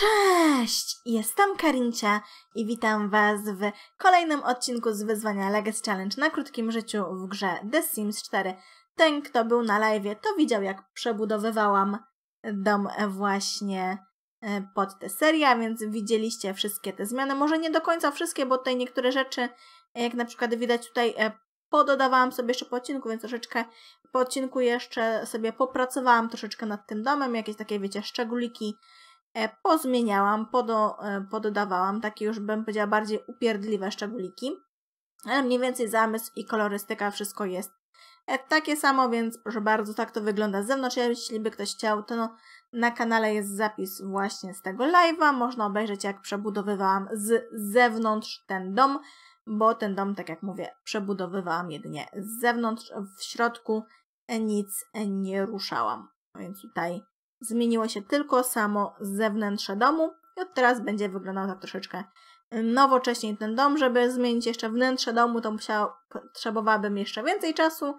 Cześć! Jestem Karincia i witam Was w kolejnym odcinku z wyzwania Legacy Challenge na krótkim życiu w grze The Sims 4. Ten, kto był na live, to widział, jak przebudowywałam dom właśnie e, pod tę serię, a więc widzieliście wszystkie te zmiany. Może nie do końca wszystkie, bo tutaj niektóre rzeczy, e, jak na przykład widać tutaj, e, pododawałam sobie jeszcze po odcinku, więc troszeczkę po odcinku jeszcze sobie popracowałam troszeczkę nad tym domem, jakieś takie, wiecie, szczególiki E, pozmieniałam, podo, e, poddawałam takie już bym powiedziała bardziej upierdliwe szczególiki, ale mniej więcej zamysł i kolorystyka wszystko jest e, takie samo, więc proszę bardzo, tak to wygląda z zewnątrz. Jeśli by ktoś chciał, to no, na kanale jest zapis właśnie z tego live'a. Można obejrzeć, jak przebudowywałam z zewnątrz ten dom, bo ten dom, tak jak mówię, przebudowywałam jedynie z zewnątrz. W środku nic nie ruszałam, więc tutaj Zmieniło się tylko samo zewnętrze domu i od teraz będzie wyglądał tak troszeczkę nowocześniej ten dom. Żeby zmienić jeszcze wnętrze domu, to musiał, potrzebowałabym jeszcze więcej czasu,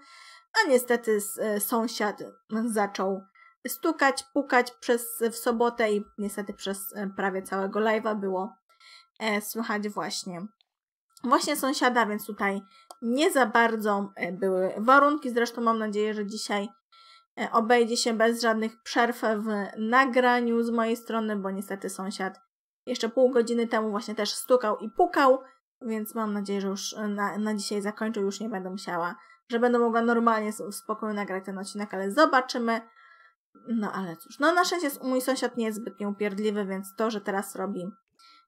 a niestety y, sąsiad zaczął stukać, pukać przez, w sobotę i niestety przez y, prawie całego live'a było e, słychać właśnie właśnie sąsiada, więc tutaj nie za bardzo e, były warunki. Zresztą mam nadzieję, że dzisiaj E, obejdzie się bez żadnych przerw w nagraniu z mojej strony, bo niestety sąsiad jeszcze pół godziny temu właśnie też stukał i pukał, więc mam nadzieję, że już na, na dzisiaj zakończył, już nie będę musiała, że będę mogła normalnie w spokoju nagrać ten odcinek, ale zobaczymy. No ale cóż, no na szczęście mój sąsiad nie jest zbytnio upierdliwy, więc to, że teraz robi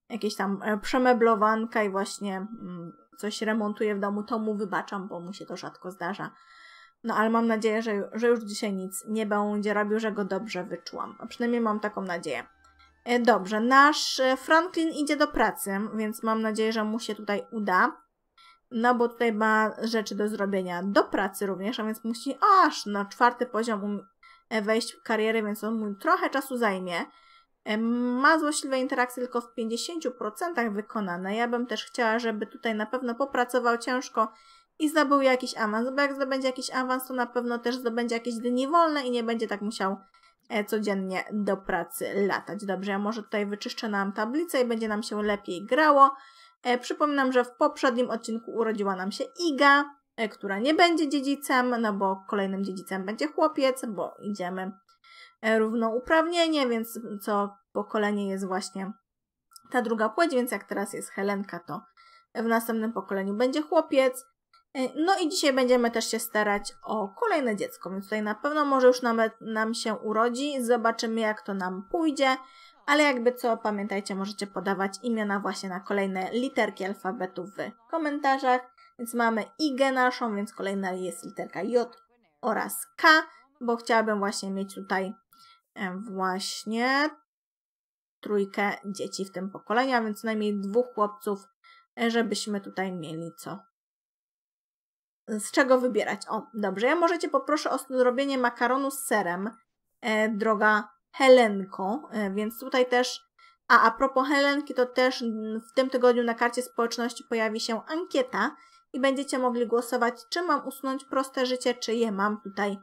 jakieś tam e, przemeblowanka i właśnie mm, coś remontuje w domu, to mu wybaczam, bo mu się to rzadko zdarza. No ale mam nadzieję, że, że już dzisiaj nic nie będzie robił, że go dobrze wyczułam. A przynajmniej mam taką nadzieję. E, dobrze, nasz e, Franklin idzie do pracy, więc mam nadzieję, że mu się tutaj uda. No bo tutaj ma rzeczy do zrobienia do pracy również, a więc musi aż na czwarty poziom um, e, wejść w karierę, więc on mu trochę czasu zajmie. Ma złośliwe interakcje tylko w 50% wykonane. Ja bym też chciała, żeby tutaj na pewno popracował ciężko i zdobył jakiś awans, bo jak zdobędzie jakiś awans, to na pewno też zdobędzie jakieś dni wolne i nie będzie tak musiał e, codziennie do pracy latać. Dobrze, ja może tutaj wyczyszczę nam tablicę i będzie nam się lepiej grało. E, przypominam, że w poprzednim odcinku urodziła nam się Iga, e, która nie będzie dziedzicem, no bo kolejnym dziedzicem będzie chłopiec, bo idziemy równouprawnienie, więc co pokolenie jest właśnie ta druga płeć, więc jak teraz jest Helenka, to w następnym pokoleniu będzie chłopiec. Y, no i dzisiaj będziemy też się starać o kolejne dziecko, więc tutaj na pewno może już nam, nam się urodzi, zobaczymy jak to nam pójdzie, ale jakby co, pamiętajcie, możecie podawać imiona właśnie na kolejne literki alfabetu w komentarzach, więc mamy IG naszą, więc kolejna jest literka J oraz K, bo chciałabym właśnie mieć tutaj e, właśnie trójkę dzieci w tym pokoleniu, a więc najmniej dwóch chłopców, e, żebyśmy tutaj mieli co z czego wybierać. O, dobrze, ja może Cię poproszę o zrobienie makaronu z serem, e, droga Helenko, e, więc tutaj też, a a propos Helenki, to też w tym tygodniu na karcie społeczności pojawi się ankieta i będziecie mogli głosować, czy mam usunąć proste życie, czy je mam tutaj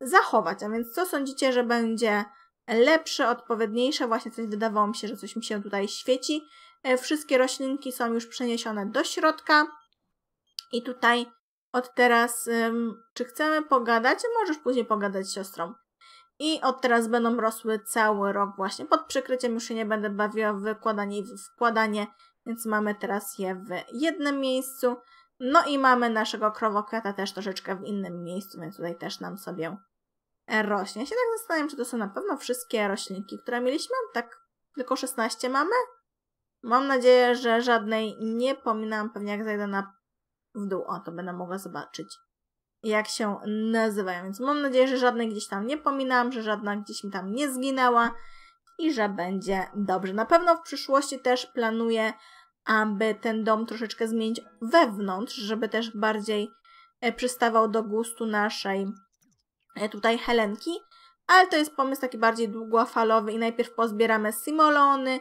zachować. A więc co sądzicie, że będzie lepsze, odpowiedniejsze? Właśnie coś wydawało mi się, że coś mi się tutaj świeci. E, wszystkie roślinki są już przeniesione do środka i tutaj od teraz, czy chcemy pogadać? Możesz później pogadać z siostrą. I od teraz będą rosły cały rok właśnie. Pod przykryciem już się nie będę bawiła w wykładanie i wkładanie, więc mamy teraz je w jednym miejscu. No i mamy naszego krowokwiata też troszeczkę w innym miejscu, więc tutaj też nam sobie rośnie. Ja się tak zastanawiam, czy to są na pewno wszystkie roślinki, które mieliśmy. Tak tylko 16 mamy. Mam nadzieję, że żadnej nie pominam. Pewnie jak zajdę na w dół. O, to będę mogła zobaczyć, jak się nazywają. Więc mam nadzieję, że żadnej gdzieś tam nie pominam, że żadna gdzieś mi tam nie zginęła i że będzie dobrze. Na pewno w przyszłości też planuję, aby ten dom troszeczkę zmienić wewnątrz, żeby też bardziej e, przystawał do gustu naszej e, tutaj Helenki, ale to jest pomysł taki bardziej długofalowy i najpierw pozbieramy simolony,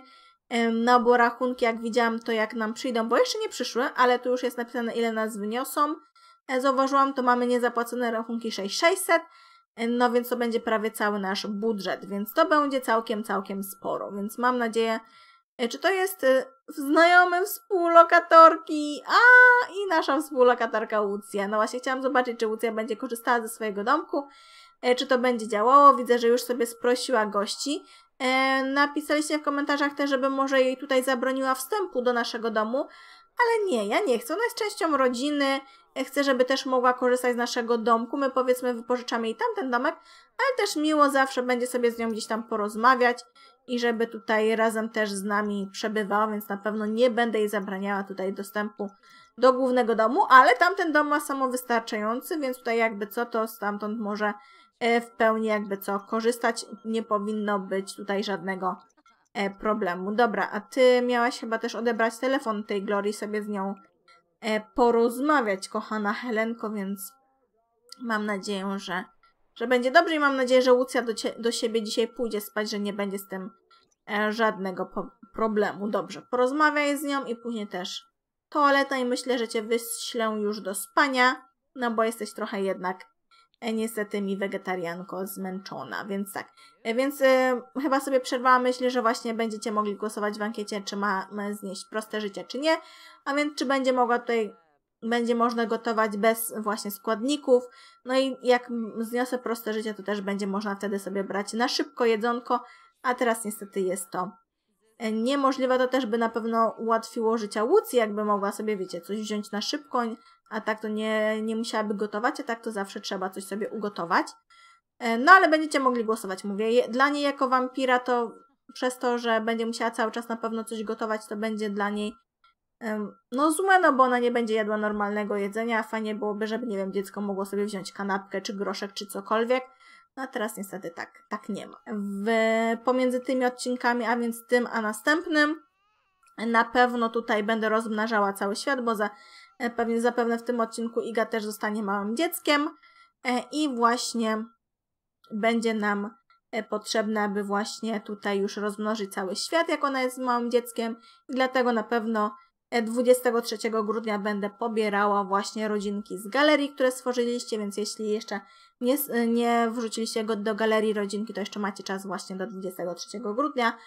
no bo rachunki, jak widziałam, to jak nam przyjdą, bo jeszcze nie przyszły, ale tu już jest napisane, ile nas wyniosą. E, zauważyłam, to mamy niezapłacone rachunki 6600, e, no więc to będzie prawie cały nasz budżet, więc to będzie całkiem, całkiem sporo. Więc mam nadzieję, e, czy to jest znajomy współlokatorki, a i nasza współlokatorka Łucja. No właśnie chciałam zobaczyć, czy Łucja będzie korzystała ze swojego domku, czy to będzie działało. Widzę, że już sobie sprosiła gości. E, napisaliście w komentarzach też, żeby może jej tutaj zabroniła wstępu do naszego domu, ale nie, ja nie chcę. Ona jest częścią rodziny, e, chcę, żeby też mogła korzystać z naszego domku. My powiedzmy wypożyczamy jej tamten domek, ale też miło zawsze będzie sobie z nią gdzieś tam porozmawiać i żeby tutaj razem też z nami przebywała, więc na pewno nie będę jej zabraniała tutaj dostępu do głównego domu, ale tamten dom ma samowystarczający, więc tutaj jakby co to stamtąd może E, w pełni jakby co korzystać. Nie powinno być tutaj żadnego e, problemu. Dobra, a ty miałaś chyba też odebrać telefon tej Glorii, sobie z nią e, porozmawiać, kochana Helenko, więc mam nadzieję, że, że będzie dobrze i mam nadzieję, że Łucja do, do siebie dzisiaj pójdzie spać, że nie będzie z tym żadnego problemu. Dobrze, porozmawiaj z nią i później też toaleta i myślę, że cię wyślę już do spania, no bo jesteś trochę jednak E, niestety mi wegetarianko zmęczona, więc tak. E, więc y, chyba sobie przerwałam myśl, że właśnie będziecie mogli głosować w ankiecie, czy ma, ma znieść proste życie, czy nie. A więc czy będzie mogła tutaj, będzie można gotować bez właśnie składników. No i jak zniosę proste życie, to też będzie można wtedy sobie brać na szybko jedzonko, a teraz niestety jest to niemożliwe. To też by na pewno ułatwiło życie Łucji, jakby mogła sobie, wiecie, coś wziąć na szybko, a tak to nie, nie musiałaby gotować, a tak to zawsze trzeba coś sobie ugotować. E, no ale będziecie mogli głosować, mówię. Dla niej jako wampira to przez to, że będzie musiała cały czas na pewno coś gotować, to będzie dla niej no złe, no bo ona nie będzie jadła normalnego jedzenia, a fajnie byłoby, żeby, nie wiem, dziecko mogło sobie wziąć kanapkę, czy groszek, czy cokolwiek. No a teraz niestety tak, tak nie ma. W, pomiędzy tymi odcinkami, a więc tym, a następnym, na pewno tutaj będę rozmnażała cały świat, bo za E, pewnie zapewne w tym odcinku Iga też zostanie małym dzieckiem e, i właśnie będzie nam e, potrzebne, aby właśnie tutaj już rozmnożyć cały świat, jak ona jest małym dzieckiem. I dlatego na pewno 23 grudnia będę pobierała właśnie rodzinki z galerii, które stworzyliście, więc jeśli jeszcze nie, nie wrzuciliście go do galerii rodzinki, to jeszcze macie czas właśnie do 23 grudnia.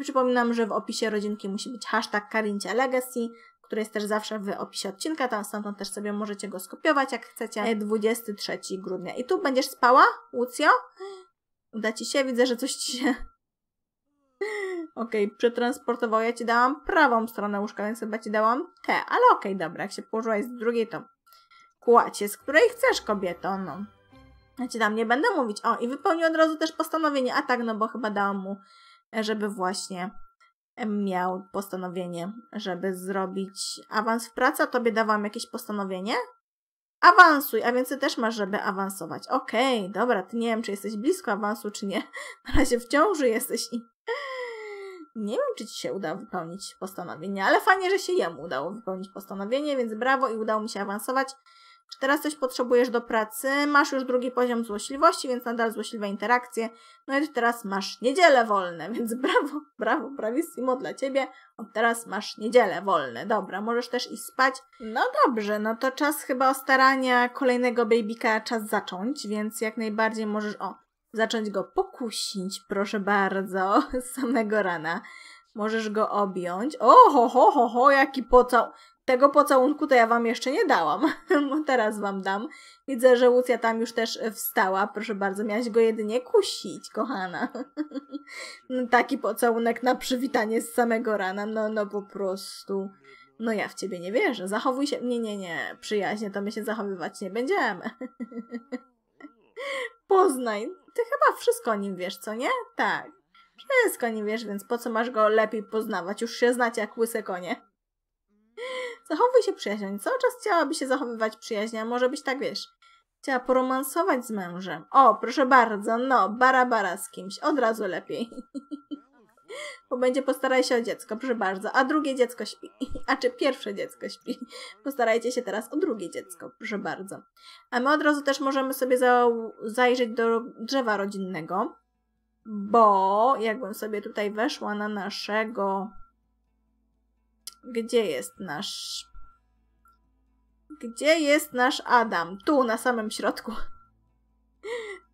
Przypominam, że w opisie rodzinki musi być hashtag Karincia Legacy, który jest też zawsze w opisie odcinka, tam stamtąd też sobie możecie go skopiować, jak chcecie. 23 e, grudnia. I tu będziesz spała, Łucjo? Uda ci się? Widzę, że coś ci się... Okej, okay, przetransportował. Ja ci dałam prawą stronę łóżka, więc chyba ci dałam tę. Ale okej, okay, dobra, jak się położyłaś z drugiej, to kładź z której chcesz, kobieto, no. Ja ci tam nie będę mówić. O, i wypełnił od razu też postanowienie. A tak, no bo chyba dałam mu, e, żeby właśnie miał postanowienie, żeby zrobić awans w pracy, a tobie dawałam jakieś postanowienie? Awansuj, a więc ty też masz, żeby awansować. Okej, okay, dobra, ty nie wiem, czy jesteś blisko awansu, czy nie. Na razie w ciąży jesteś i... Nie wiem, czy ci się uda wypełnić postanowienie, ale fajnie, że się jemu udało wypełnić postanowienie, więc brawo i udało mi się awansować. Teraz coś potrzebujesz do pracy, masz już drugi poziom złośliwości, więc nadal złośliwe interakcje. No i teraz masz niedzielę wolne, więc brawo, brawo, brawissimo dla ciebie. Od teraz masz niedzielę wolne. Dobra, możesz też i spać. No dobrze, no to czas chyba o starania kolejnego babyka, czas zacząć, więc jak najbardziej możesz, o, zacząć go pokusić, proszę bardzo, z samego rana. Możesz go objąć. O, ho, ho, ho, ho, jaki pocał. Tego pocałunku to ja wam jeszcze nie dałam. Teraz wam dam. Widzę, że Łucja tam już też e, wstała. Proszę bardzo, miałaś go jedynie kusić, kochana. No, taki pocałunek na przywitanie z samego rana. No, no po prostu. No ja w ciebie nie wierzę. Zachowuj się... Nie, nie, nie. Przyjaźnie to my się zachowywać nie będziemy. Poznaj. Ty chyba wszystko o nim wiesz, co nie? Tak. Wszystko nie wiesz, więc po co masz go lepiej poznawać? Już się znacie jak łyse konie. Zachowuj się przyjaźń. Cały czas chciałaby się zachowywać przyjaźnie? a może być tak, wiesz, chciała poromansować z mężem. O, proszę bardzo, no, bara z kimś. Od razu lepiej. Bo będzie postaraj się o dziecko, proszę bardzo. A drugie dziecko śpi. A czy pierwsze dziecko śpi? Postarajcie się teraz o drugie dziecko, proszę bardzo. A my od razu też możemy sobie za zajrzeć do drzewa rodzinnego, bo jakbym sobie tutaj weszła na naszego gdzie jest nasz... Gdzie jest nasz Adam? Tu, na samym środku.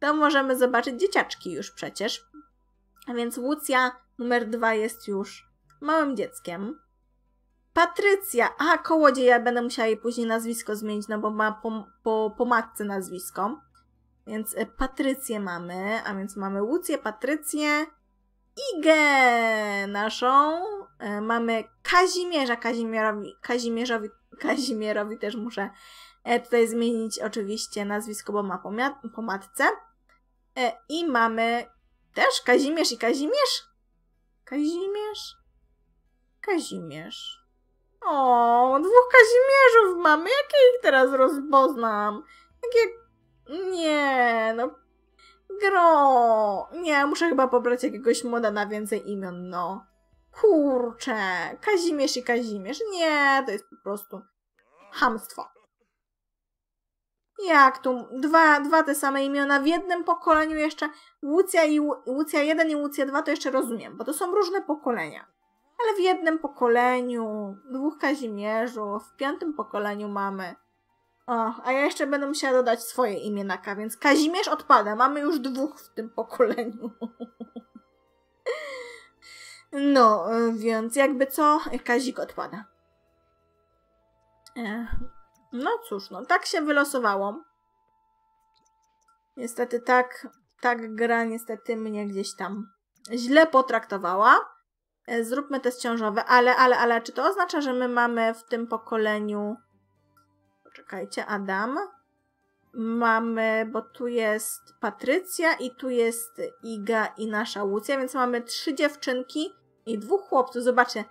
To możemy zobaczyć dzieciaczki już przecież. A więc Lucja numer dwa jest już małym dzieckiem. Patrycja. A, kołodzieja. Będę musiała jej później nazwisko zmienić, no bo ma po, po, po matce nazwisko. Więc e, Patrycję mamy, a więc mamy Łucję, Patrycję, Igę naszą, E, mamy Kazimierza Kazimierowi, Kazimierzowi, Kazimierowi też muszę e, tutaj zmienić oczywiście nazwisko, bo ma po matce. E, I mamy też Kazimierz i Kazimierz. Kazimierz? Kazimierz. O, dwóch Kazimierzów mamy. Jakie ich teraz rozpoznam? Jakie... Nie, no... Gro... Nie, muszę chyba pobrać jakiegoś moda na więcej imion, no. Kurczę, Kazimierz i Kazimierz. Nie, to jest po prostu hamstwo. Jak tu? Dwa, dwa te same imiona w jednym pokoleniu jeszcze. Łucja, i, Łucja 1 i Łucja 2 to jeszcze rozumiem, bo to są różne pokolenia. Ale w jednym pokoleniu, dwóch Kazimierzu, w piątym pokoleniu mamy. O, a ja jeszcze będę musiała dodać swoje imię na K, więc Kazimierz odpada. Mamy już dwóch w tym pokoleniu. No, e, więc jakby co, Kazik odpada. E, no cóż, no tak się wylosowało. Niestety tak, tak gra niestety mnie gdzieś tam źle potraktowała. E, zróbmy test ciążowy, ale, ale, ale, czy to oznacza, że my mamy w tym pokoleniu... Poczekajcie, Adam. Mamy, bo tu jest Patrycja i tu jest Iga i nasza Łucja, więc mamy trzy dziewczynki i dwóch chłopców. Zobaczcie,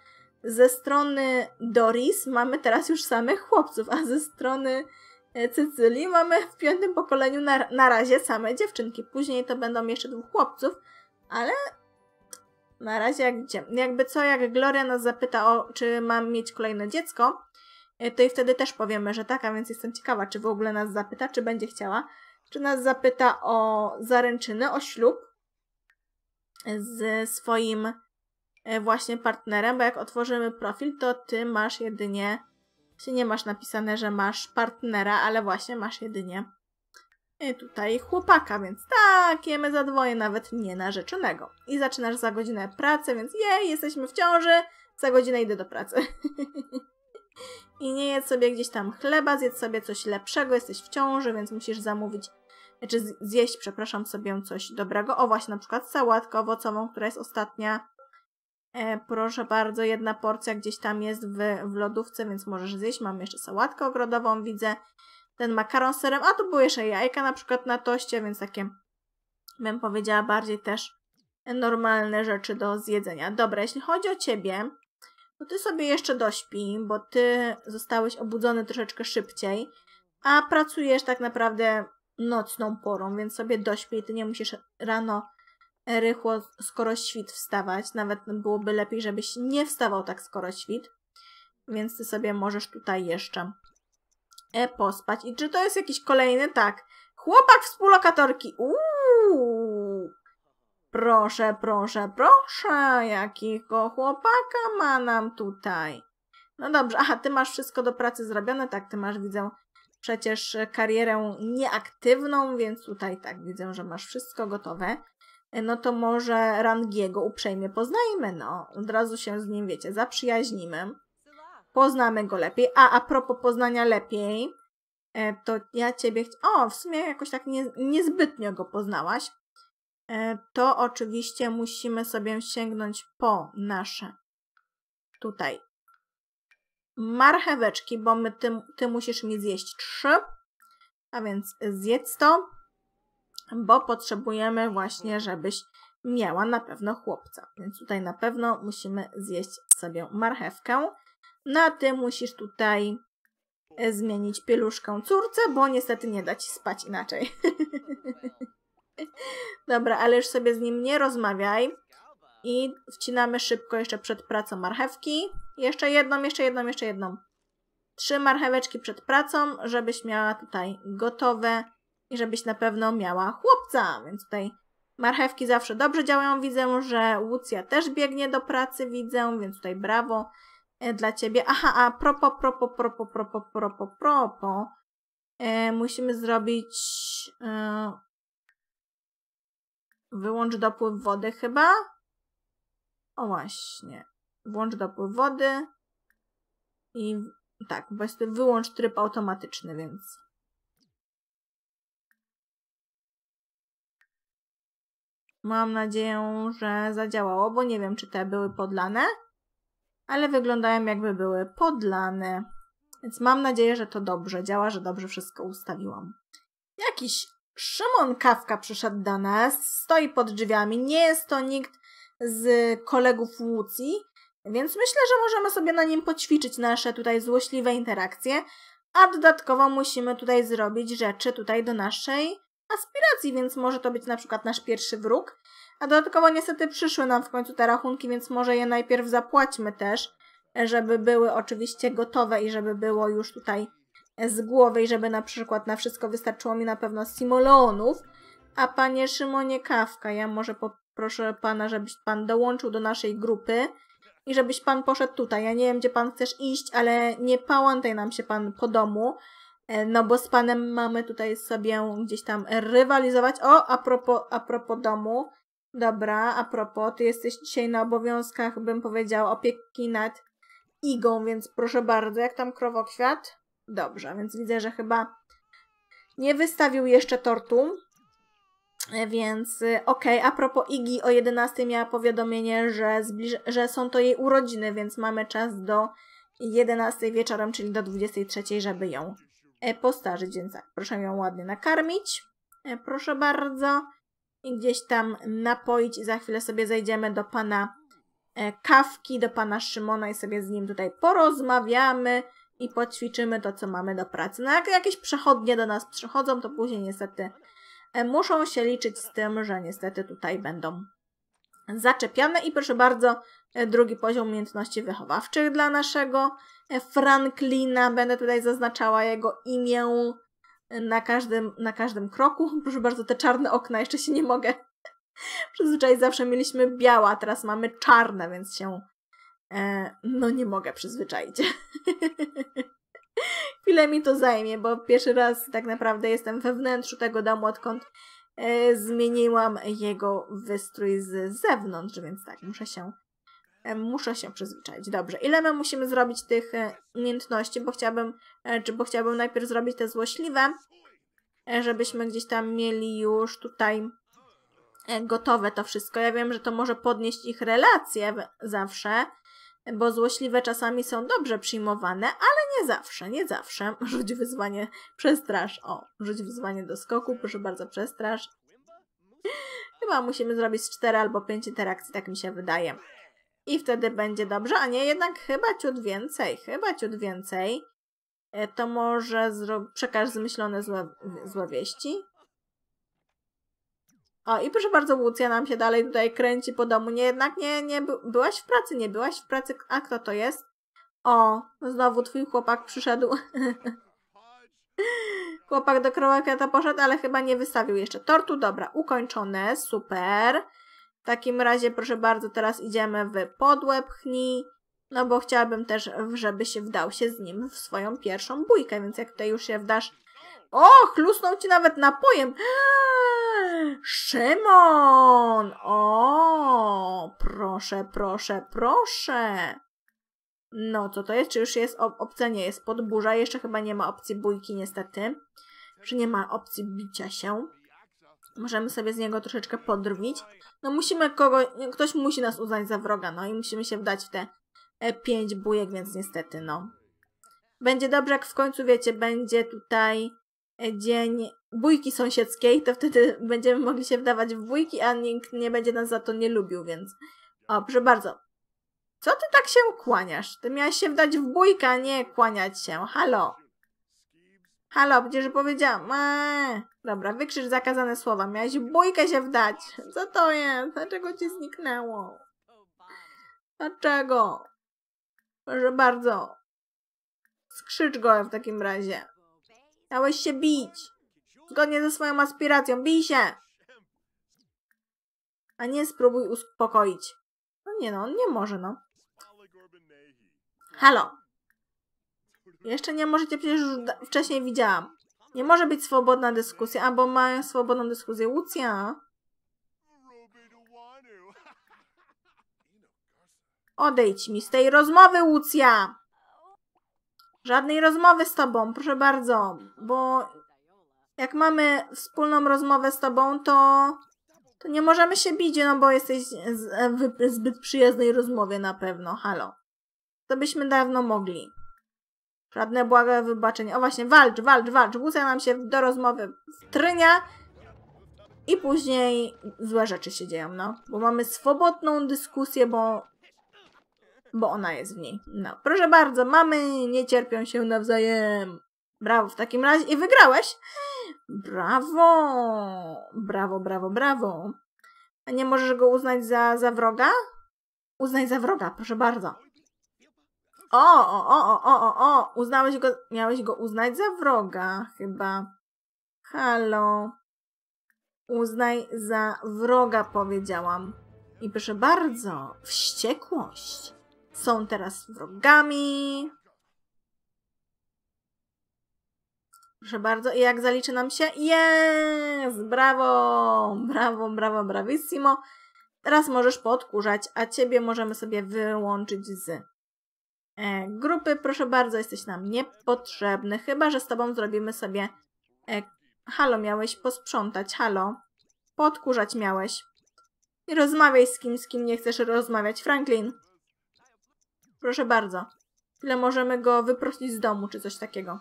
ze strony Doris mamy teraz już samych chłopców, a ze strony e, Cycylii mamy w piątym pokoleniu na, na razie same dziewczynki. Później to będą jeszcze dwóch chłopców, ale na razie jak gdzie. Jakby co, jak Gloria nas zapyta o, czy mam mieć kolejne dziecko, e, to i wtedy też powiemy, że tak, a więc jestem ciekawa, czy w ogóle nas zapyta, czy będzie chciała, czy nas zapyta o zaręczyny, o ślub e, z swoim E, właśnie partnerem, bo jak otworzymy profil, to ty masz jedynie, się nie masz napisane, że masz partnera, ale właśnie masz jedynie e, tutaj chłopaka, więc tak, jemy za dwoje, nawet nie narzeczonego. I zaczynasz za godzinę pracę, więc jej, jesteśmy w ciąży, za godzinę idę do pracy. I nie jedz sobie gdzieś tam chleba, zjedz sobie coś lepszego, jesteś w ciąży, więc musisz zamówić, czy zjeść, przepraszam, sobie coś dobrego. O właśnie, na przykład sałatkę owocową, która jest ostatnia E, proszę bardzo, jedna porcja gdzieś tam jest w, w lodówce, więc możesz zjeść. Mam jeszcze sałatkę ogrodową, widzę. Ten makaron z serem, a tu były jeszcze jajka na przykład na toście, więc takie bym powiedziała bardziej też normalne rzeczy do zjedzenia. Dobra, jeśli chodzi o Ciebie, to Ty sobie jeszcze dośpi, bo Ty zostałeś obudzony troszeczkę szybciej, a pracujesz tak naprawdę nocną porą, więc sobie dośpi Ty nie musisz rano rychło, skoro świt wstawać. Nawet byłoby lepiej, żebyś nie wstawał tak skoro świt. Więc ty sobie możesz tutaj jeszcze e, pospać. I czy to jest jakiś kolejny? Tak. Chłopak współlokatorki. Uuu. Proszę, proszę, proszę. Jakiego chłopaka ma nam tutaj? No dobrze. Aha, ty masz wszystko do pracy zrobione. Tak, ty masz, widzę, przecież karierę nieaktywną, więc tutaj tak widzę, że masz wszystko gotowe. E, no to może Rangiego uprzejmie poznajmy, no. Od razu się z nim, wiecie, zaprzyjaźnimy. Poznamy go lepiej. A a propos poznania lepiej, e, to ja ciebie... O, w sumie jakoś tak nie, niezbytnio go poznałaś. E, to oczywiście musimy sobie sięgnąć po nasze tutaj marcheweczki, bo my ty, ty musisz mi zjeść trzy, a więc zjedz to bo potrzebujemy właśnie, żebyś miała na pewno chłopca. Więc tutaj na pewno musimy zjeść sobie marchewkę. No a ty musisz tutaj e, zmienić pieluszkę córce, bo niestety nie da ci spać inaczej. Dobra, ale już sobie z nim nie rozmawiaj. I wcinamy szybko jeszcze przed pracą marchewki. Jeszcze jedną, jeszcze jedną, jeszcze jedną. Trzy marcheweczki przed pracą, żebyś miała tutaj gotowe i żebyś na pewno miała chłopca. Więc tutaj marchewki zawsze dobrze działają. Widzę, że Łucja też biegnie do pracy, widzę, więc tutaj brawo e, dla ciebie. Aha, a propo, propo, propo, propo, propo, propo. E, musimy zrobić e, wyłącz dopływ wody chyba. O właśnie. Włącz dopływ wody. I tak, bo jest wyłącz tryb automatyczny, więc Mam nadzieję, że zadziałało, bo nie wiem, czy te były podlane, ale wyglądają jakby były podlane. Więc mam nadzieję, że to dobrze działa, że dobrze wszystko ustawiłam. Jakiś Szymon Kawka przyszedł do nas, stoi pod drzwiami, nie jest to nikt z kolegów Łucji, więc myślę, że możemy sobie na nim poćwiczyć nasze tutaj złośliwe interakcje, a dodatkowo musimy tutaj zrobić rzeczy tutaj do naszej aspiracji, więc może to być na przykład nasz pierwszy wróg. A dodatkowo niestety przyszły nam w końcu te rachunki, więc może je najpierw zapłaćmy też, żeby były oczywiście gotowe i żeby było już tutaj z głowy i żeby na przykład na wszystko wystarczyło mi na pewno simoleonów. A panie Szymonie Kawka, ja może poproszę pana, żebyś pan dołączył do naszej grupy i żebyś pan poszedł tutaj. Ja nie wiem, gdzie pan chcesz iść, ale nie pałantaj nam się pan po domu, E, no bo z panem mamy tutaj sobie gdzieś tam rywalizować. O, a propos, a propos domu. Dobra, a propos, ty jesteś dzisiaj na obowiązkach, bym powiedział, opieki nad igą, więc proszę bardzo, jak tam krowokwiat? Dobrze, więc widzę, że chyba nie wystawił jeszcze tortu. E, więc y, okej, okay. a propos Igi o 11 miała powiadomienie, że, zbliż... że są to jej urodziny, więc mamy czas do 11 wieczorem, czyli do 23, żeby ją E, po więc Proszę ją ładnie nakarmić. E, proszę bardzo. I gdzieś tam napoić i za chwilę sobie zejdziemy do pana e, Kawki, do pana Szymona i sobie z nim tutaj porozmawiamy i poćwiczymy to, co mamy do pracy. No jak jakieś przechodnie do nas przychodzą, to później niestety muszą się liczyć z tym, że niestety tutaj będą zaczepiane i proszę bardzo, drugi poziom umiejętności wychowawczych dla naszego Franklina. Będę tutaj zaznaczała jego imię na każdym, na każdym kroku. Proszę bardzo, te czarne okna, jeszcze się nie mogę przyzwyczaić. Zawsze mieliśmy biała, teraz mamy czarne, więc się e, no nie mogę przyzwyczaić. Chwilę mi to zajmie, bo pierwszy raz tak naprawdę jestem we wnętrzu tego domu, odkąd e, zmieniłam jego wystrój z zewnątrz, więc tak, muszę się E, muszę się przyzwyczaić. Dobrze, ile my musimy zrobić tych e, umiejętności, bo chciałabym, e, czy bo chciałbym najpierw zrobić te złośliwe, żebyśmy gdzieś tam mieli już tutaj gotowe to wszystko. Ja wiem, że to może podnieść ich relacje zawsze, bo złośliwe czasami są dobrze przyjmowane, ale nie zawsze, nie zawsze. Rzuć wyzwanie, przestrasz. O, rzuć wyzwanie do skoku, proszę bardzo, przestrasz. Chyba musimy zrobić 4 albo 5 interakcji, tak mi się wydaje i wtedy będzie dobrze, a nie jednak chyba ciut więcej, chyba ciut więcej. E, to może przekaż zmyślone złe, złe wieści. O, i proszę bardzo, Łucja nam się dalej tutaj kręci po domu. Nie, jednak nie, nie byłaś w pracy, nie byłaś w pracy. A kto to jest? O, znowu twój chłopak przyszedł. chłopak do krowaketa poszedł, ale chyba nie wystawił jeszcze tortu. Dobra, ukończone, super. W takim razie, proszę bardzo, teraz idziemy w podłepchni, no bo chciałabym też, żeby się wdał się z nim w swoją pierwszą bójkę, więc jak tutaj już się wdasz... O, chlusnął ci nawet napojem! Szymon! O, proszę, proszę, proszę! No, co to jest? Czy już jest op opcja? Nie jest podburza. Jeszcze chyba nie ma opcji bójki, niestety. Czy nie ma opcji bicia się? Możemy sobie z niego troszeczkę podrwić. No musimy kogoś, ktoś musi nas uznać za wroga, no i musimy się wdać w te e, pięć bujek, więc niestety, no. Będzie dobrze, jak w końcu, wiecie, będzie tutaj e, dzień bójki sąsiedzkiej, to wtedy będziemy mogli się wdawać w bójki, a nikt nie będzie nas za to nie lubił, więc... O, proszę bardzo. Co ty tak się kłaniasz? Ty miałaś się wdać w a nie kłaniać się. Halo! Halo, przecież powiedziałam. Eee. Dobra, wykrzycz zakazane słowa. Miałeś bójkę się wdać. Co to jest? Dlaczego ci zniknęło? Dlaczego? Proszę bardzo. Skrzycz go w takim razie. Miałeś się bić. Zgodnie ze swoją aspiracją. Bij się! A nie spróbuj uspokoić. No nie no, on nie może no. Halo, jeszcze nie możecie, przecież już wcześniej widziałam. Nie może być swobodna dyskusja, albo mają swobodną dyskusję. Lucja! Odejdź mi z tej rozmowy, Lucja! Żadnej rozmowy z tobą, proszę bardzo, bo jak mamy wspólną rozmowę z tobą, to, to nie możemy się bić, no bo jesteś e, w zbyt przyjaznej rozmowie na pewno, halo. To byśmy dawno mogli. Żadne błaga wybaczenia. O właśnie, walcz, walcz, walcz. Włócę nam się do rozmowy wtrynia i później złe rzeczy się dzieją, no. Bo mamy swobodną dyskusję, bo bo ona jest w niej. No, proszę bardzo, mamy nie cierpią się nawzajem. Brawo, w takim razie. I wygrałeś? Brawo! Brawo, brawo, brawo. A nie możesz go uznać za, za wroga? Uznaj za wroga, proszę bardzo. O, o, o, o, o, o, uznałeś go, miałeś go uznać za wroga, chyba. Halo. Uznaj za wroga, powiedziałam. I proszę bardzo, wściekłość. Są teraz wrogami. Proszę bardzo, i jak zaliczy nam się? Jest! Brawo! Brawo, brawo, brawissimo. Teraz możesz podkurzać, a ciebie możemy sobie wyłączyć z E, grupy. Proszę bardzo, jesteś nam niepotrzebny, chyba że z tobą zrobimy sobie... E, halo, miałeś posprzątać, halo. Podkurzać miałeś. I rozmawiaj z kim, z kim nie chcesz rozmawiać. Franklin. Proszę bardzo. Tyle możemy go wyprosić z domu, czy coś takiego.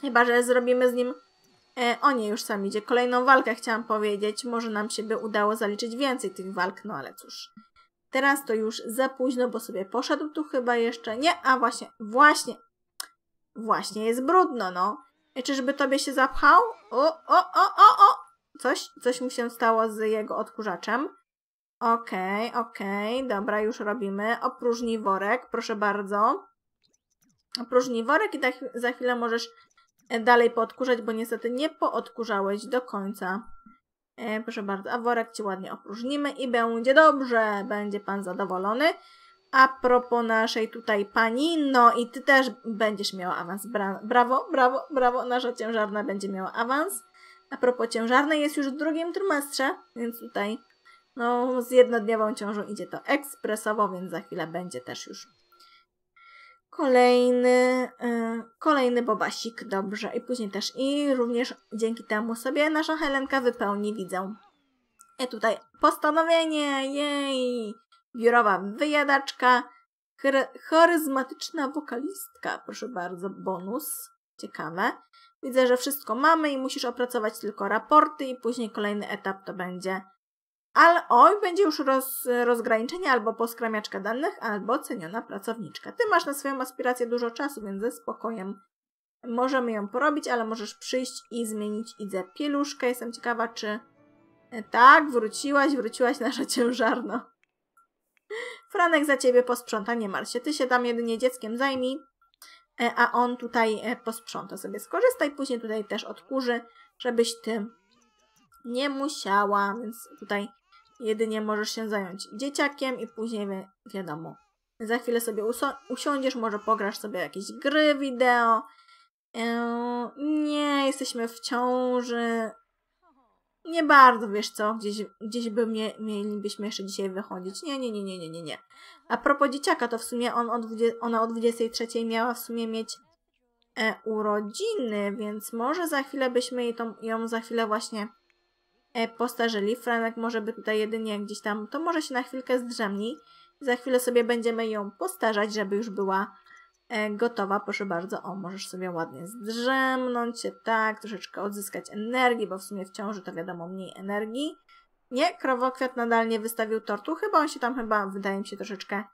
Chyba, że zrobimy z nim... E, o nie, już sam idzie. Kolejną walkę chciałam powiedzieć. Może nam się by udało zaliczyć więcej tych walk, no ale cóż. Teraz to już za późno, bo sobie poszedł tu chyba jeszcze. Nie, a właśnie, właśnie, właśnie jest brudno, no. I czyżby tobie się zapchał? O, o, o, o, o! Coś, coś mu się stało z jego odkurzaczem. Okej, okay, okej, okay, dobra, już robimy. Opróżnij worek, proszę bardzo. Opróżnij worek i tak za chwilę możesz dalej poodkurzać, bo niestety nie poodkurzałeś do końca. E, proszę bardzo, a worek Ci ładnie opróżnimy i będzie dobrze, będzie Pan zadowolony. A propos naszej tutaj pani, no i Ty też będziesz miała awans. Bra brawo, brawo, brawo, nasza ciężarna będzie miała awans. A propos ciężarnej, jest już w drugim trymestrze, więc tutaj no, z jednodniową ciążą idzie to ekspresowo, więc za chwilę będzie też już kolejny, y, kolejny bobasik, dobrze, i później też, i również dzięki temu sobie nasza Helenka wypełni widzę. I tutaj postanowienie, jej! Biurowa wyjadaczka, charyzmatyczna wokalistka, proszę bardzo, bonus, ciekawe. Widzę, że wszystko mamy i musisz opracować tylko raporty i później kolejny etap to będzie ale oj, będzie już roz, rozgraniczenie albo poskramiaczka danych, albo ceniona pracowniczka. Ty masz na swoją aspirację dużo czasu, więc ze spokojem możemy ją porobić, ale możesz przyjść i zmienić idzę pieluszkę. Jestem ciekawa, czy... E, tak, wróciłaś, wróciłaś nasza ciężarno. Franek za ciebie posprząta, nie martw się. Ty się tam jedynie dzieckiem zajmij, e, a on tutaj e, posprząta sobie. Skorzystaj później tutaj też odkurzy, żebyś ty nie musiała, więc tutaj jedynie możesz się zająć dzieciakiem i później wi wiadomo. Za chwilę sobie usiądziesz, może pograsz sobie jakieś gry wideo. Eee, nie, jesteśmy w ciąży. Nie bardzo, wiesz co, gdzieś, gdzieś by mielibyśmy jeszcze dzisiaj wychodzić. Nie, nie, nie, nie, nie, nie, nie. A propos dzieciaka, to w sumie on o ona o 23 miała w sumie mieć e, urodziny, więc może za chwilę byśmy jej tą, ją za chwilę właśnie E, postarzeli. Franek może by tutaj jedynie gdzieś tam, to może się na chwilkę zdrzemni. Za chwilę sobie będziemy ją postarzać, żeby już była e, gotowa. Proszę bardzo, o, możesz sobie ładnie zdrzemnąć się, tak, troszeczkę odzyskać energii, bo w sumie w ciąży to wiadomo mniej energii. Nie, krowokwiat nadal nie wystawił tortu, chyba on się tam chyba, wydaje mi się, troszeczkę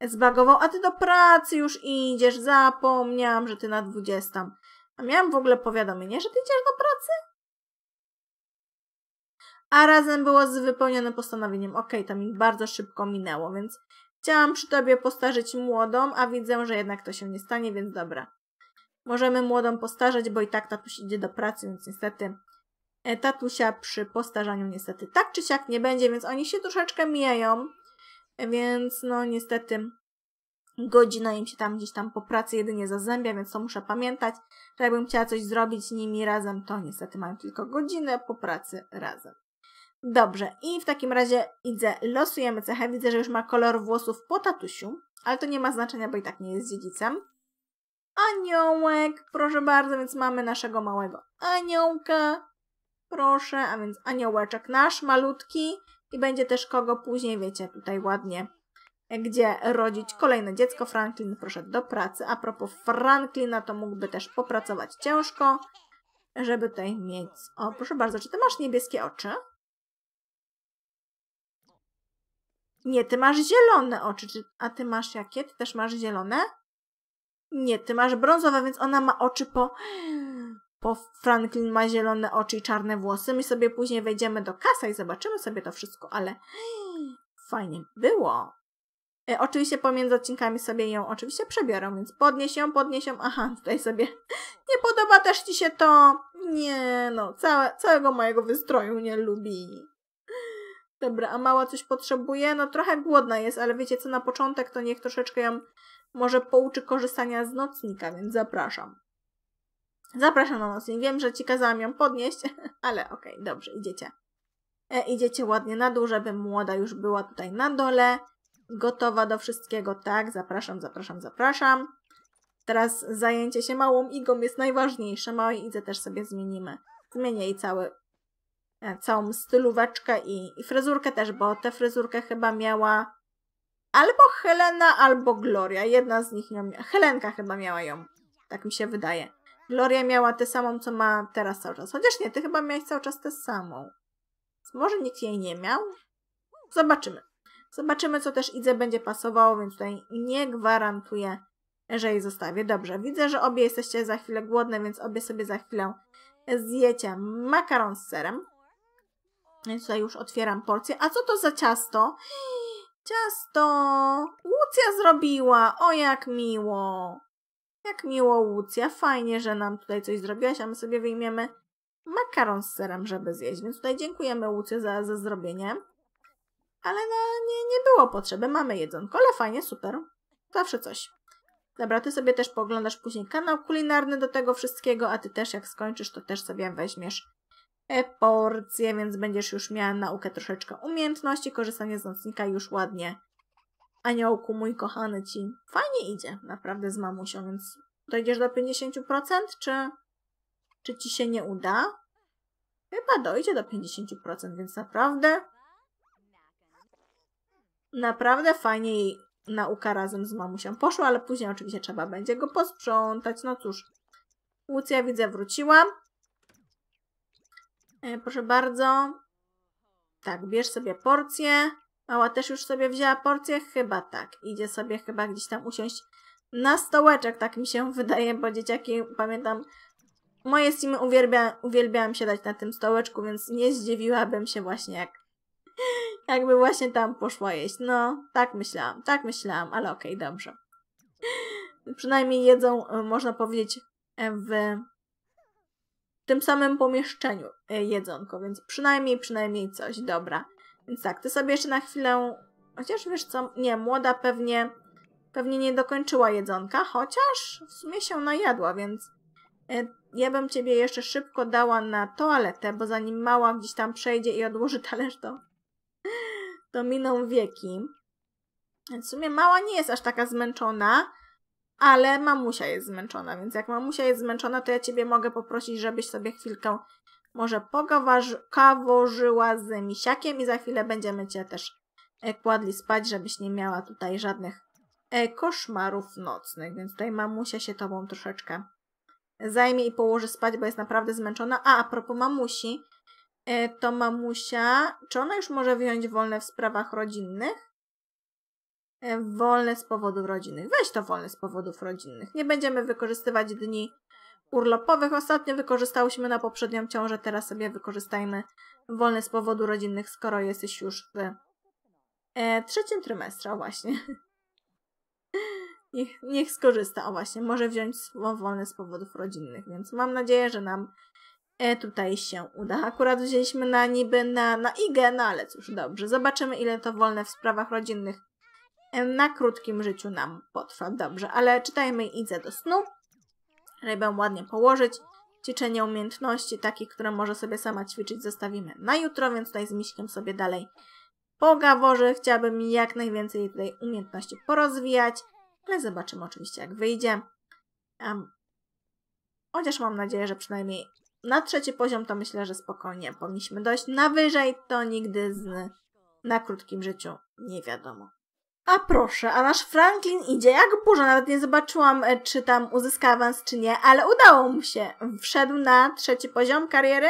zbagował, a ty do pracy już idziesz, zapomniałam, że ty na 20. A miałam w ogóle powiadomienie, że ty idziesz do pracy? a razem było z wypełnionym postanowieniem. Okej, okay, to mi bardzo szybko minęło, więc chciałam przy tobie postarzyć młodą, a widzę, że jednak to się nie stanie, więc dobra. Możemy młodą postarzać, bo i tak tatuś idzie do pracy, więc niestety e, tatusia przy postarzaniu niestety tak czy siak nie będzie, więc oni się troszeczkę mijają, więc no niestety godzina im się tam gdzieś tam po pracy jedynie zazębia, więc to muszę pamiętać, że jakbym chciała coś zrobić z nimi razem, to niestety mają tylko godzinę po pracy razem. Dobrze, i w takim razie idę, losujemy cechę. Widzę, że już ma kolor włosów po tatusiu, ale to nie ma znaczenia, bo i tak nie jest dziedzicem. Aniołek, proszę bardzo, więc mamy naszego małego aniołka. Proszę, a więc aniołeczek nasz, malutki. I będzie też kogo później, wiecie, tutaj ładnie, gdzie rodzić kolejne dziecko. Franklin, proszę, do pracy. A propos Franklina, to mógłby też popracować ciężko, żeby tutaj mieć... O, proszę bardzo, czy ty masz niebieskie oczy? Nie, ty masz zielone oczy. A ty masz jakie? Ty też masz zielone? Nie, ty masz brązowe, więc ona ma oczy po... Po Franklin ma zielone oczy i czarne włosy. My sobie później wejdziemy do kasa i zobaczymy sobie to wszystko, ale fajnie było. E, oczywiście pomiędzy odcinkami sobie ją oczywiście przebiorą, więc podnieś ją, podnieś ją. Aha, tutaj sobie nie podoba też ci się to. Nie, no, całe, całego mojego wystroju nie lubi. Dobra, a mała coś potrzebuje? No trochę głodna jest, ale wiecie co, na początek to niech troszeczkę ją może pouczy korzystania z nocnika, więc zapraszam. Zapraszam na nocnik. Wiem, że ci kazałam ją podnieść, ale okej, okay, dobrze, idziecie. E, idziecie ładnie na dół, żeby młoda już była tutaj na dole. Gotowa do wszystkiego, tak? Zapraszam, zapraszam, zapraszam. Teraz zajęcie się małą igą jest najważniejsze. Małej idze też sobie zmienimy. Zmienię jej cały E, całą stylóweczkę i, i fryzurkę też, bo tę fryzurkę chyba miała albo Helena, albo Gloria. Jedna z nich ją miała. Helenka chyba miała ją. Tak mi się wydaje. Gloria miała tę samą, co ma teraz cały czas. Chociaż nie, ty chyba miałeś cały czas tę samą. Może nikt jej nie miał? Zobaczymy. Zobaczymy, co też Idze będzie pasowało, więc tutaj nie gwarantuję, że jej zostawię. Dobrze, widzę, że obie jesteście za chwilę głodne, więc obie sobie za chwilę zjecie makaron z serem. Więc tutaj już otwieram porcję. A co to za ciasto? Ciasto! Łucja zrobiła! O, jak miło! Jak miło, Łucja. Fajnie, że nam tutaj coś zrobiłaś, a my sobie wyjmiemy makaron z serem, żeby zjeść. Więc tutaj dziękujemy Łucie za, za zrobienie. Ale no, nie, nie było potrzeby. Mamy jedzonko, ale fajnie, super. Zawsze coś. Dobra, ty sobie też poglądasz później kanał kulinarny do tego wszystkiego, a ty też jak skończysz, to też sobie weźmiesz porcje, więc będziesz już miała naukę troszeczkę umiejętności, korzystanie z nocnika już ładnie. Aniołku, mój kochany ci fajnie idzie naprawdę z mamusią, więc dojdziesz do 50%, czy, czy ci się nie uda? Chyba dojdzie do 50%, więc naprawdę naprawdę fajnie jej nauka razem z mamusią poszła, ale później oczywiście trzeba będzie go posprzątać. No cóż, Łucja widzę wróciła. E, proszę bardzo. Tak, bierz sobie porcję. Mała też już sobie wzięła porcję? Chyba tak. Idzie sobie chyba gdzieś tam usiąść na stołeczek, tak mi się wydaje, bo dzieciaki, pamiętam, moje simy uwielbia, uwielbiałam siadać na tym stołeczku, więc nie zdziwiłabym się właśnie jak jakby właśnie tam poszła jeść. No, tak myślałam, tak myślałam, ale okej, okay, dobrze. Przynajmniej jedzą, e, można powiedzieć, e, w tym samym pomieszczeniu e, jedzonko, więc przynajmniej, przynajmniej coś, dobra. Więc tak, ty sobie jeszcze na chwilę, chociaż wiesz co, nie, młoda pewnie, pewnie nie dokończyła jedzonka, chociaż w sumie się najadła, więc e, ja bym ciebie jeszcze szybko dała na toaletę, bo zanim mała gdzieś tam przejdzie i odłoży talerz, to, to miną wieki. Więc w sumie mała nie jest aż taka zmęczona, ale mamusia jest zmęczona, więc jak mamusia jest zmęczona, to ja ciebie mogę poprosić, żebyś sobie chwilkę może pogaworzyła z misiakiem i za chwilę będziemy cię też e, kładli spać, żebyś nie miała tutaj żadnych e, koszmarów nocnych, więc tutaj mamusia się tobą troszeczkę zajmie i położy spać, bo jest naprawdę zmęczona. A, a propos mamusi, e, to mamusia, czy ona już może wyjąć wolne w sprawach rodzinnych? E, wolne z powodów rodzinnych. Weź to wolne z powodów rodzinnych. Nie będziemy wykorzystywać dni urlopowych. Ostatnio wykorzystałyśmy na poprzednią ciążę, teraz sobie wykorzystajmy wolne z powodu rodzinnych, skoro jesteś już w e, trzecim trymestrze, właśnie. niech, niech skorzysta, o właśnie, może wziąć wolne z powodów rodzinnych, więc mam nadzieję, że nam e, tutaj się uda. Akurat wzięliśmy na niby na, na IG, no ale cóż, dobrze, zobaczymy ile to wolne w sprawach rodzinnych na krótkim życiu nam potrwa. Dobrze, ale czytajmy Idzę do snu, rybę ładnie położyć. Ćwiczenie umiejętności, takich, które może sobie sama ćwiczyć, zostawimy na jutro, więc tutaj z Miśkiem sobie dalej pogaworzę. Chciałabym jak najwięcej tej umiejętności porozwijać, ale zobaczymy oczywiście jak wyjdzie. Um, chociaż mam nadzieję, że przynajmniej na trzeci poziom to myślę, że spokojnie powinniśmy dojść. Na wyżej to nigdy z, na krótkim życiu nie wiadomo. A proszę, a nasz Franklin idzie jak burza. Nawet nie zobaczyłam, e, czy tam uzyska awans, czy nie, ale udało mu się. Wszedł na trzeci poziom kariery,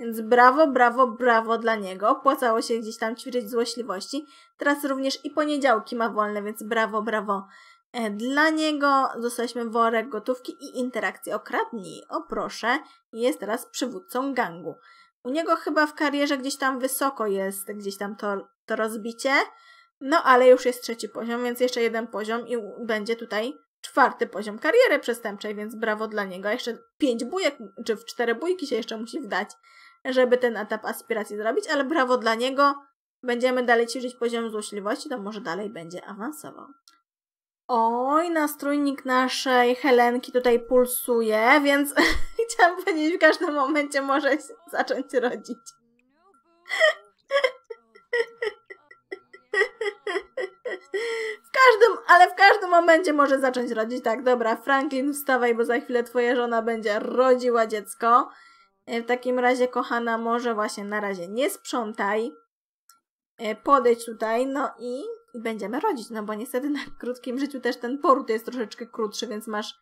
więc brawo, brawo, brawo dla niego. Opłacało się gdzieś tam ćwiczyć złośliwości. Teraz również i poniedziałki ma wolne, więc brawo, brawo. E, dla niego dostaliśmy worek gotówki i interakcję. Okradnij, o proszę, jest teraz przywódcą gangu. U niego chyba w karierze gdzieś tam wysoko jest, gdzieś tam to, to rozbicie. No ale już jest trzeci poziom, więc jeszcze jeden poziom i będzie tutaj czwarty poziom kariery przestępczej, więc brawo dla niego. A jeszcze pięć bujek, czy w cztery bujki się jeszcze musi wdać, żeby ten etap aspiracji zrobić, ale brawo dla niego. Będziemy dalej ćwiczyć poziom złośliwości, to może dalej będzie awansował. Oj, nastrójnik naszej Helenki tutaj pulsuje, więc chciałam powiedzieć, w każdym momencie może zacząć rodzić. W każdym, ale w każdym momencie może zacząć rodzić. Tak, dobra, Franklin, wstawaj, bo za chwilę twoja żona będzie rodziła dziecko. E, w takim razie, kochana, może właśnie na razie nie sprzątaj. E, podejdź tutaj, no i będziemy rodzić, no bo niestety na krótkim życiu też ten poród jest troszeczkę krótszy, więc masz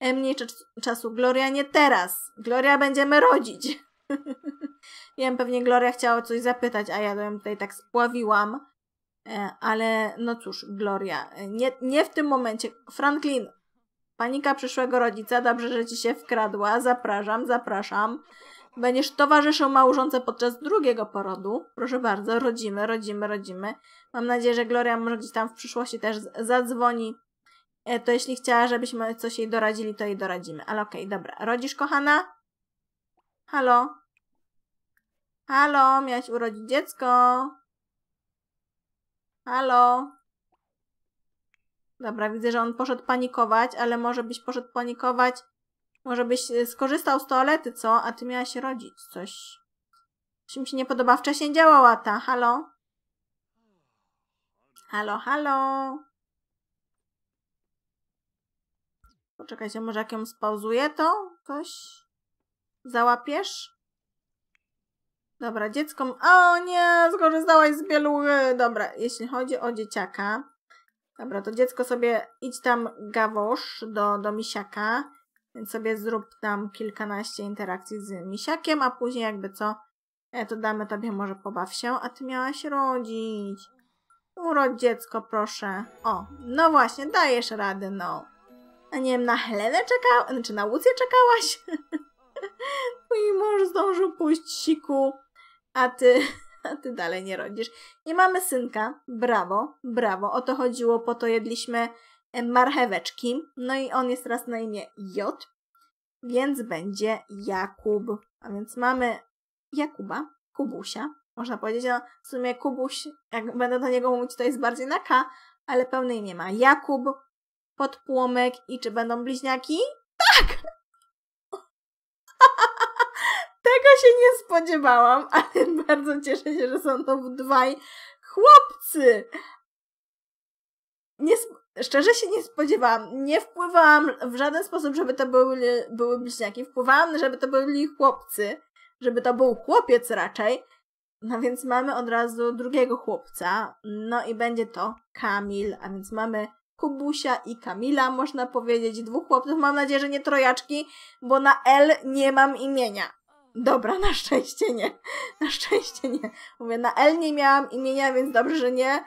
e, mniej czasu. Gloria, nie teraz. Gloria, będziemy rodzić. Wiem, pewnie Gloria chciała coś zapytać, a ja ją tutaj tak spławiłam. E, ale no cóż, Gloria, e, nie, nie w tym momencie. Franklin, panika przyszłego rodzica, dobrze, że ci się wkradła, zapraszam, zapraszam. Będziesz towarzyszą małżonce podczas drugiego porodu. Proszę bardzo, rodzimy, rodzimy, rodzimy. Mam nadzieję, że Gloria może gdzieś tam w przyszłości też zadzwoni. E, to jeśli chciała, żebyśmy coś jej doradzili, to jej doradzimy. Ale okej, okay, dobra. Rodzisz, kochana? Halo? Halo, miałaś urodzić dziecko? Halo? Dobra, widzę, że on poszedł panikować, ale może byś poszedł panikować. Może byś y, skorzystał z toalety, co? A ty miałaś rodzić coś. Coś mi się nie podoba. Wcześniej działała ta. Halo? Halo, halo? Poczekajcie, może jak ją spauzuję, to coś załapiesz? Dobra, dziecko... O nie, skorzystałaś z bielury. Dobra, jeśli chodzi o dzieciaka. Dobra, to dziecko sobie idź tam gawosz do, do misiaka. Więc sobie zrób tam kilkanaście interakcji z misiakiem, a później jakby co, e, to damy tobie może pobaw się, a ty miałaś rodzić. Urodź dziecko, proszę. O, no właśnie, dajesz radę, no. A nie wiem, na Helenę czekałaś? czy znaczy na Łucję czekałaś? Mój mąż zdążył pójść siku a ty, a ty dalej nie rodzisz. Nie mamy synka, brawo, brawo, o to chodziło, po to jedliśmy marcheweczki, no i on jest teraz na imię J, więc będzie Jakub. A więc mamy Jakuba, Kubusia, można powiedzieć, no w sumie Kubuś, jak będę do niego mówić, to jest bardziej na K, ale pełne imię ma Jakub, Podpłomek i czy będą bliźniaki? Tak! Tego się nie spodziewałam, ale bardzo cieszę się, że są to dwaj chłopcy. Nie Szczerze się nie spodziewałam. Nie wpływałam w żaden sposób, żeby to były, były bliźniaki. Wpływałam, żeby to byli chłopcy. Żeby to był chłopiec raczej. No więc mamy od razu drugiego chłopca. No i będzie to Kamil. A więc mamy Kubusia i Kamila, można powiedzieć. Dwóch chłopców. Mam nadzieję, że nie trojaczki, bo na L nie mam imienia. Dobra, na szczęście nie. Na szczęście nie. Mówię, na L nie miałam imienia, więc dobrze, że nie.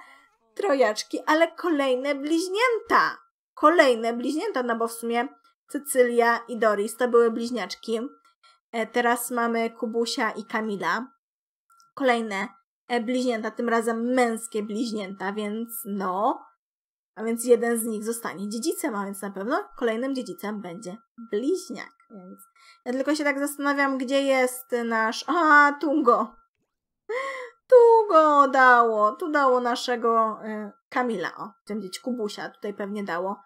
Trojaczki, ale kolejne bliźnięta. Kolejne bliźnięta, no bo w sumie Cecylia i Doris to były bliźniaczki. E, teraz mamy Kubusia i Kamila. Kolejne e, bliźnięta, tym razem męskie bliźnięta, więc no, a więc jeden z nich zostanie dziedzicem, a więc na pewno kolejnym dziedzicem będzie bliźniak. Więc ja tylko się tak zastanawiam, gdzie jest nasz... A, Tungo! Tu go dało, tu dało naszego y, Kamila, o, chcę powiedzieć Kubusia, tutaj pewnie dało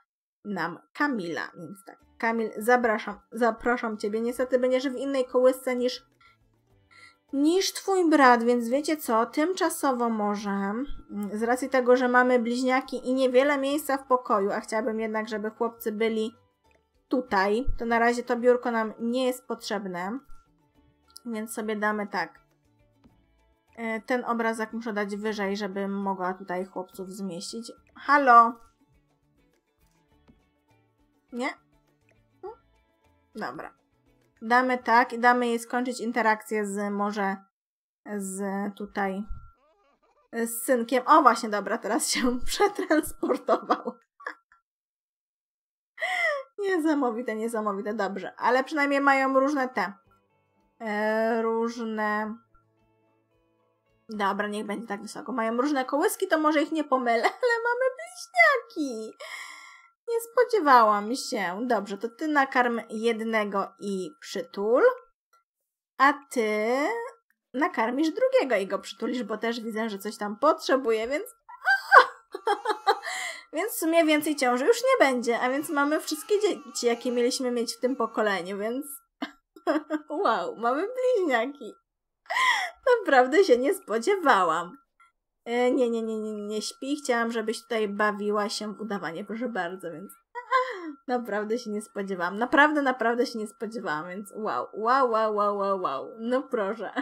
nam Kamila, więc tak. Kamil, zapraszam, zapraszam Ciebie. Niestety będziesz w innej kołysce niż niż twój brat, więc wiecie co, tymczasowo może, z racji tego, że mamy bliźniaki i niewiele miejsca w pokoju, a chciałabym jednak, żeby chłopcy byli tutaj, to na razie to biurko nam nie jest potrzebne, więc sobie damy tak. E, ten obrazek muszę dać wyżej, żebym mogła tutaj chłopców zmieścić. Halo! Nie? No. Dobra. Damy tak i damy jej skończyć interakcję z może z tutaj z synkiem. O właśnie, dobra, teraz się przetransportował. niesamowite, niesamowite, dobrze. Ale przynajmniej mają różne te. E, różne... Dobra, niech będzie tak wysoko. Mają różne kołyski, to może ich nie pomylę, ale mamy bliźniaki. Nie spodziewałam się. Dobrze, to ty nakarm jednego i przytul, a ty nakarmisz drugiego i go przytulisz, bo też widzę, że coś tam potrzebuje, więc. więc w sumie więcej ciąży już nie będzie, a więc mamy wszystkie dzieci, jakie mieliśmy mieć w tym pokoleniu, więc. wow, mamy bliźniaki. Naprawdę się nie spodziewałam. E, nie, nie, nie, nie, nie, śpi. Chciałam, żebyś tutaj bawiła się w udawanie, proszę bardzo, więc naprawdę się nie spodziewałam. Naprawdę, naprawdę się nie spodziewałam, więc wow, wow, wow, wow, wow, wow. No proszę.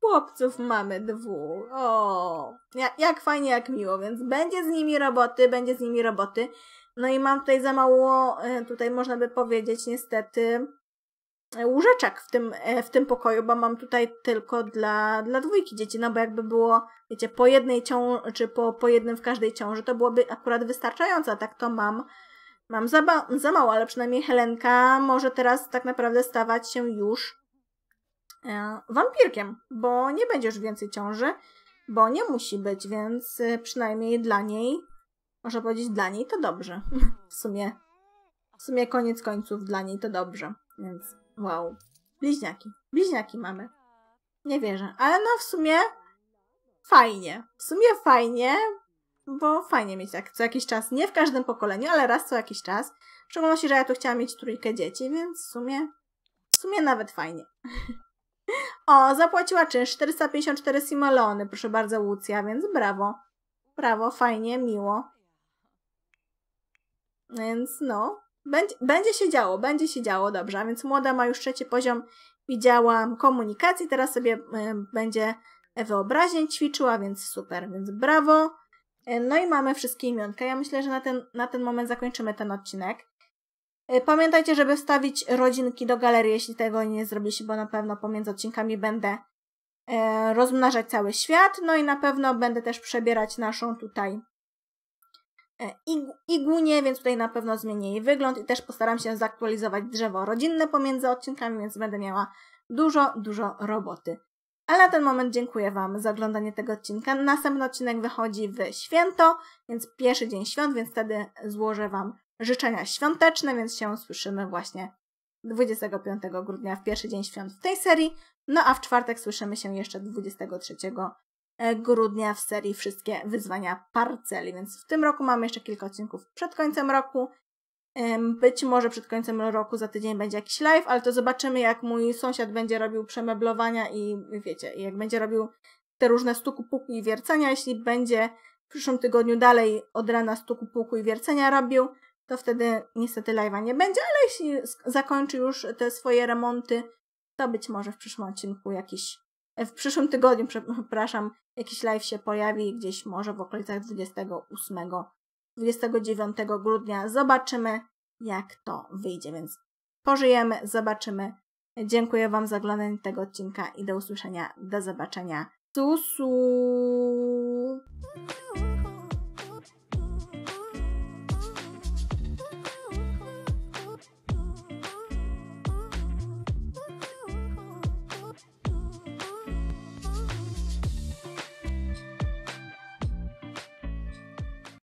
Chłopców mamy dwóch. O, jak, jak fajnie, jak miło, więc będzie z nimi roboty, będzie z nimi roboty. No i mam tutaj za mało, e, tutaj można by powiedzieć niestety, łóżeczek w tym, e, w tym pokoju, bo mam tutaj tylko dla, dla dwójki dzieci, no bo jakby było, wiecie, po jednej ciąży, czy po, po jednym w każdej ciąży, to byłoby akurat wystarczające, a tak to mam, mam za, za mało, ale przynajmniej Helenka może teraz tak naprawdę stawać się już e, wampirkiem, bo nie będziesz więcej ciąży, bo nie musi być, więc e, przynajmniej dla niej, można powiedzieć, dla niej to dobrze. w sumie, w sumie koniec końców dla niej to dobrze, więc... Wow. Bliźniaki. Bliźniaki mamy. Nie wierzę. Ale no w sumie fajnie. W sumie fajnie, bo fajnie mieć tak co jakiś czas. Nie w każdym pokoleniu, ale raz co jakiś czas. W szczególności, że ja tu chciałam mieć trójkę dzieci, więc w sumie, w sumie nawet fajnie. o, zapłaciła czynsz 454 simalony. proszę bardzo, Łucja, więc brawo. Brawo, fajnie, miło. Więc no, będzie, będzie się działo, będzie się działo dobrze. A więc młoda ma już trzeci poziom widziałam komunikacji, teraz sobie y, będzie wyobraźnię ćwiczyła, więc super, więc brawo. Y, no i mamy wszystkie imionka. Ja myślę, że na ten, na ten moment zakończymy ten odcinek. Y, pamiętajcie, żeby wstawić rodzinki do galerii, jeśli tego nie zrobiliście, bo na pewno pomiędzy odcinkami będę rozmnażać cały świat. No i na pewno będę też przebierać naszą tutaj E, igłnie, więc tutaj na pewno zmienię jej wygląd i też postaram się zaktualizować drzewo rodzinne pomiędzy odcinkami, więc będę miała dużo, dużo roboty. Ale na ten moment dziękuję Wam za oglądanie tego odcinka. Następny odcinek wychodzi w święto, więc pierwszy dzień świąt, więc wtedy złożę Wam życzenia świąteczne, więc się słyszymy właśnie 25 grudnia w pierwszy dzień świąt w tej serii. No a w czwartek słyszymy się jeszcze 23 E, grudnia w serii wszystkie wyzwania parceli, więc w tym roku mamy jeszcze kilka odcinków przed końcem roku. Być może przed końcem roku za tydzień będzie jakiś live, ale to zobaczymy, jak mój sąsiad będzie robił przemeblowania i wiecie, jak będzie robił te różne stuku, puku i wiercenia. Jeśli będzie w przyszłym tygodniu dalej od rana stuku, puku i wiercenia robił, to wtedy niestety live'a nie będzie, ale jeśli zakończy już te swoje remonty, to być może w przyszłym odcinku jakiś w przyszłym tygodniu, przepraszam, jakiś live się pojawi gdzieś może w okolicach 28, 29 grudnia. Zobaczymy, jak to wyjdzie, więc pożyjemy, zobaczymy. Dziękuję Wam za oglądanie tego odcinka i do usłyszenia, do zobaczenia. Susu!